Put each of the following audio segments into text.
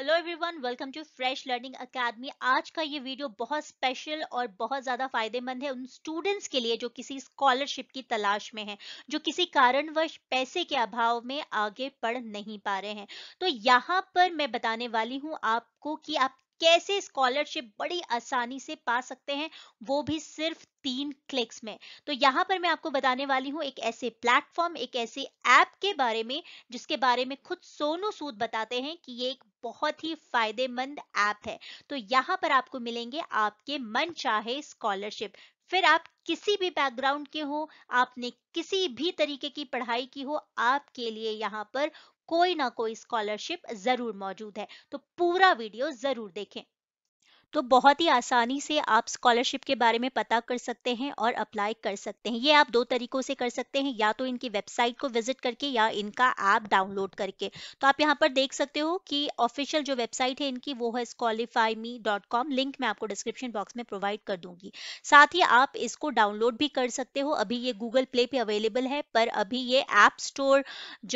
hello everyone welcome to Fresh Learning Academy आज का ये वीडियो बहुत स्पेशल और बहुत ज़्यादा फायदेमंद है उन स्टूडेंट्स के लिए जो किसी स्कॉलरशिप की तलाश में हैं जो किसी कारणवश पैसे के अभाव में आगे पढ़ नहीं पा रहे हैं तो यहाँ पर मैं बताने वाली हूँ आपको कि आप कैसे स्कॉलरशिप बड़ी आसानी से पा सकते हैं वो भी सिर्फ तीन क्लिक्स में तो यहाँ पर मैं आपको बताने वाली हूँ एक ऐसे प्लेटफॉर्म एक ऐसे ऐप के बारे में जिसके बारे में खुद सोनू सूद बताते हैं कि ये एक बहुत ही फायदेमंद ऐप है तो यहाँ पर आपको मिलेंगे आपके मन चाहे स्कॉलरशिप फिर आप किसी भी बैकग्राउंड के हो आपने किसी भी तरीके की पढ़ाई की हो आपके लिए यहाँ पर कोई ना कोई स्कॉलरशिप जरूर मौजूद है तो पूरा वीडियो जरूर देखें तो बहुत ही आसानी से आप स्कॉलरशिप के बारे में पता कर सकते हैं और अप्लाई कर सकते हैं ये आप दो तरीकों से कर सकते हैं या तो इनकी वेबसाइट को विजिट करके या इनका ऐप डाउनलोड करके तो आप यहाँ पर देख सकते हो कि ऑफिशियल जो वेबसाइट है इनकी वो है Scholify me dot com link मैं आपको डिस्क्रिप्शन बॉक्स में प्रोवाइड कर दूंगी साथ ही आप इसको डाउनलोड भी कर सकते हो अभी ये गूगल प्ले पे अवेलेबल है पर अभी ये ऐप स्टोर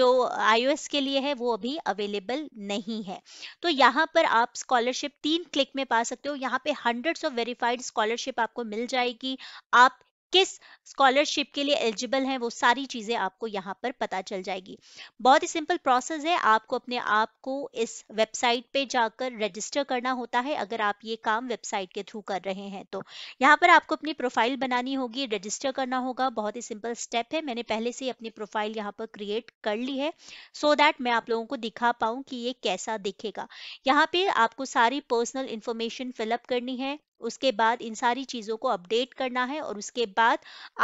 जो आईओएस के लिए है वो अभी अवेलेबल नहीं है तो यहाँ पर आप स्कॉलरशिप तीन क्लिक में पा सकते सकते हो यहाँ पे हंड्रेड्स ऑफ वेरीफाइड स्कॉलरशिप आपको मिल जाएगी आप किस स्कॉलरशिप के लिए एलिजिबल हैं वो सारी चीज़ें आपको यहाँ पर पता चल जाएगी बहुत ही सिंपल प्रोसेस है आपको अपने आप को इस वेबसाइट पे जाकर रजिस्टर करना होता है अगर आप ये काम वेबसाइट के थ्रू कर रहे हैं तो यहाँ पर आपको अपनी प्रोफाइल बनानी होगी रजिस्टर करना होगा बहुत ही सिंपल स्टेप है मैंने पहले से अपनी प्रोफाइल यहाँ पर क्रिएट कर ली है सो so दैट मैं आप लोगों को दिखा पाऊँ कि ये कैसा दिखेगा यहाँ पे आपको सारी पर्सनल इन्फॉर्मेशन फिलअप करनी है उसके बाद इन सारी चीज़ों को अपडेट करना है और उसके बाद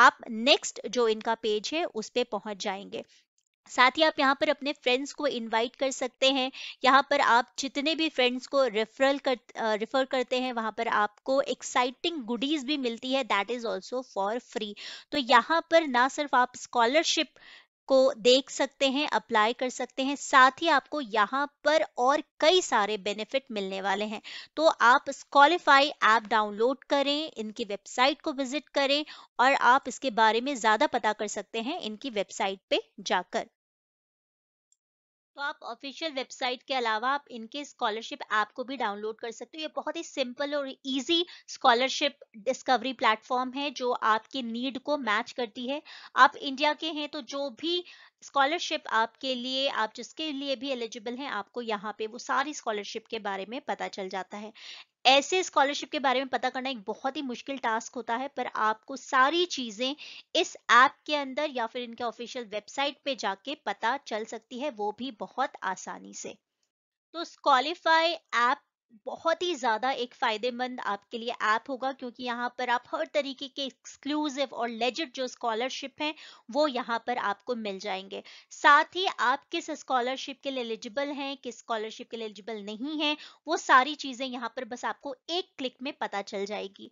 आप नेक्स्ट जो इनका पेज है उस पर पहुंच जाएंगे साथ ही आप यहाँ पर अपने फ्रेंड्स को इनवाइट कर सकते हैं यहाँ पर आप जितने भी फ्रेंड्स को रेफरल कर रेफर करते हैं वहां पर आपको एक्साइटिंग गुडीज भी मिलती है that is also for free तो यहाँ पर ना सिर्फ आप स्कॉलरशिप को देख सकते हैं अप्लाई कर सकते हैं साथ ही आपको यहाँ पर और कई सारे बेनिफिट मिलने वाले हैं तो आप स्कॉलीफाई ऐप डाउनलोड करें इनकी वेबसाइट को विजिट करें और आप इसके बारे में ज़्यादा पता कर सकते हैं इनकी वेबसाइट पे जाकर तो आप ऑफिशियल वेबसाइट के अलावा आप इनके स्कॉलरशिप ऐप को भी डाउनलोड कर सकते हो ये बहुत ही सिंपल और इजी स्कॉलरशिप डिस्कवरी प्लेटफॉर्म है जो आपके नीड को मैच करती है आप इंडिया के हैं तो जो भी स्कॉलरशिप आपके लिए आप जिसके लिए भी एलिजिबल हैं आपको यहाँ पे वो सारी स्कॉलरशिप के बारे में पता चल जाता है ऐसे स्कॉलरशिप के बारे में पता करना एक बहुत ही मुश्किल टास्क होता है पर आपको सारी चीज़ें इस ऐप के अंदर या फिर इनके ऑफिशियल वेबसाइट पे जाके पता चल सकती है वो भी बहुत आसानी से तो स्कॉलीफाई ऐप बहुत ही ज़्यादा एक फ़ायदेमंद आपके लिए ऐप होगा क्योंकि यहाँ पर आप हर तरीके के एक्सक्लूसिव और लेजिट जो स्कॉलरशिप हैं वो यहाँ पर आपको मिल जाएंगे साथ ही आप किस स्कॉलरशिप के लिए एलिजिबल हैं किस स्कॉलरशिप के लिए एलिजिबल नहीं हैं वो सारी चीज़ें यहाँ पर बस आपको एक क्लिक में पता चल जाएगी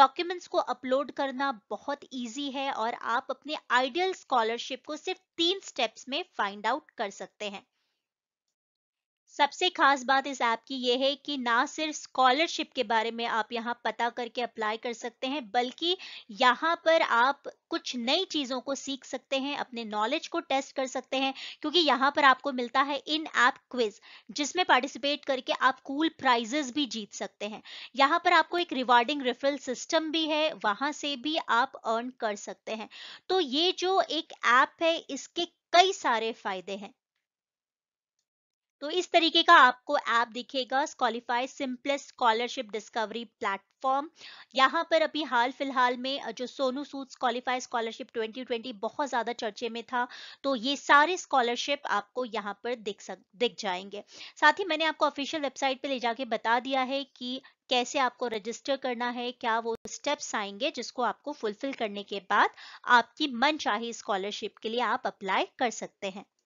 डॉक्यूमेंट्स को अपलोड करना बहुत ईजी है और आप अपने आइडियल स्कॉलरशिप को सिर्फ तीन स्टेप्स में फाइंड आउट कर सकते हैं सबसे खास बात इस ऐप की यह है कि ना सिर्फ स्कॉलरशिप के बारे में आप यहाँ पता करके अप्लाई कर सकते हैं बल्कि यहाँ पर आप कुछ नई चीज़ों को सीख सकते हैं अपने नॉलेज को टेस्ट कर सकते हैं क्योंकि यहाँ पर आपको मिलता है इन ऐप क्विज जिसमें पार्टिसिपेट करके आप कूल प्राइजेस भी जीत सकते हैं यहाँ पर आपको एक रिवार्डिंग रेफरल सिस्टम भी है वहां से भी आप अर्न कर सकते हैं तो ये जो एक ऐप है इसके कई सारे फायदे हैं तो इस तरीके का आपको ऐप दिखेगा Scholify simplest scholarship discovery platform यहाँ पर अभी हाल फिलहाल में जो सोनू सूद स्कॉलीफाई स्कॉलरशिप 2020 बहुत ज़्यादा चर्चे में था तो ये सारे स्कॉलरशिप आपको यहाँ पर दिख सक दिख जाएंगे साथ ही मैंने आपको ऑफिशियल वेबसाइट पे ले जाके बता दिया है कि कैसे आपको रजिस्टर करना है क्या वो स्टेप्स आएंगे जिसको आपको फुलफिल करने के बाद आपकी मन स्कॉलरशिप के लिए आप अप्लाई कर सकते हैं